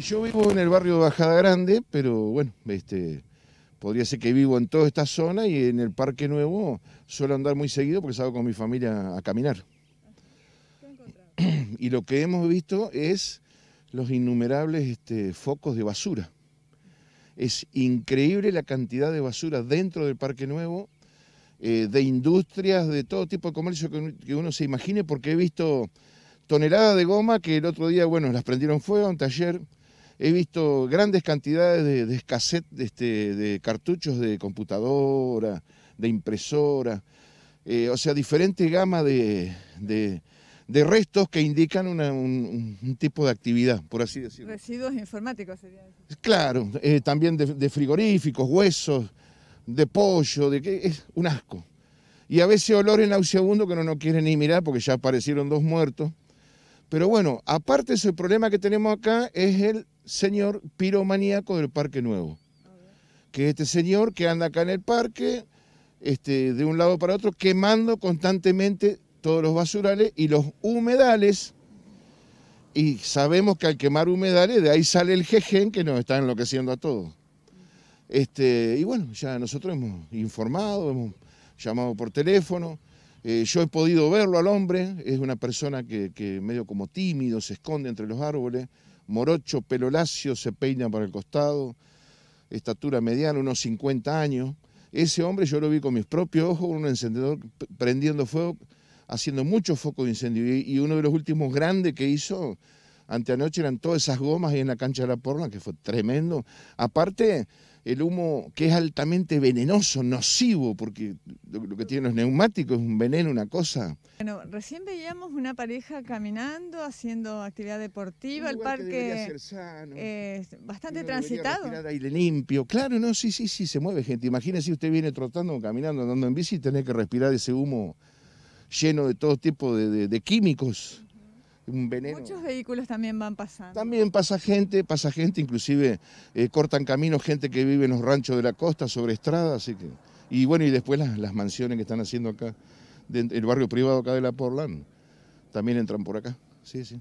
Yo vivo en el barrio de Bajada Grande, pero bueno, este, podría ser que vivo en toda esta zona y en el Parque Nuevo suelo andar muy seguido porque salgo con mi familia a caminar. y lo que hemos visto es los innumerables este, focos de basura. Es increíble la cantidad de basura dentro del Parque Nuevo, eh, de industrias, de todo tipo de comercio que, uno se imagine, porque he visto toneladas de goma que el otro día, bueno, las prendieron fuego, un taller, he visto grandes cantidades de, escasez este, de, cartuchos de computadora, de impresora, eh, o sea, diferente gama de, restos que indican un, tipo de actividad, por así decirlo. Residuos informáticos sería Claro, eh, también de, frigoríficos, huesos, de pollo, de que es un asco. Y a veces olores nauseabundos que uno no quiere ni mirar porque ya aparecieron dos muertos. Pero bueno, aparte ese problema que tenemos acá es el señor piromaníaco del Parque Nuevo. Que este señor que anda acá en el parque, este, de un lado para otro, quemando constantemente todos los basurales y los humedales. Y sabemos que al quemar humedales, de ahí sale el jejen que nos está enloqueciendo a todos. Este, y bueno, ya nosotros hemos informado, hemos llamado por teléfono. Eh, yo he podido verlo al hombre, es una persona que, que medio como tímido, se esconde entre los árboles morocho, pelo lacio, se peina para el costado, estatura mediana, unos 50 años. Ese hombre yo lo vi con mis propios ojos, un encendedor prendiendo fuego, haciendo mucho foco de incendio. Y uno de los últimos grandes que hizo anoche eran todas esas gomas ahí en la cancha de la porna, que fue tremendo. Aparte, el humo que es altamente venenoso, nocivo, porque lo, que tiene los neumáticos es un veneno, una cosa. Bueno, recién veíamos una pareja caminando, haciendo actividad deportiva, el parque eh, bastante transitado. Aire limpio, claro, no, sí, sí, sí, se mueve gente. Imagínese usted viene trotando, caminando, andando en bici y tener que respirar ese humo lleno de todo tipo de químicos. Muchos vehículos también van pasando. También pasa gente, pasa gente, inclusive eh, cortan caminos gente que vive en los ranchos de la costa, sobre estrada, así que... Y bueno, y después las, mansiones que están haciendo acá, el barrio privado acá de La Porlan, también entran por acá, sí, sí.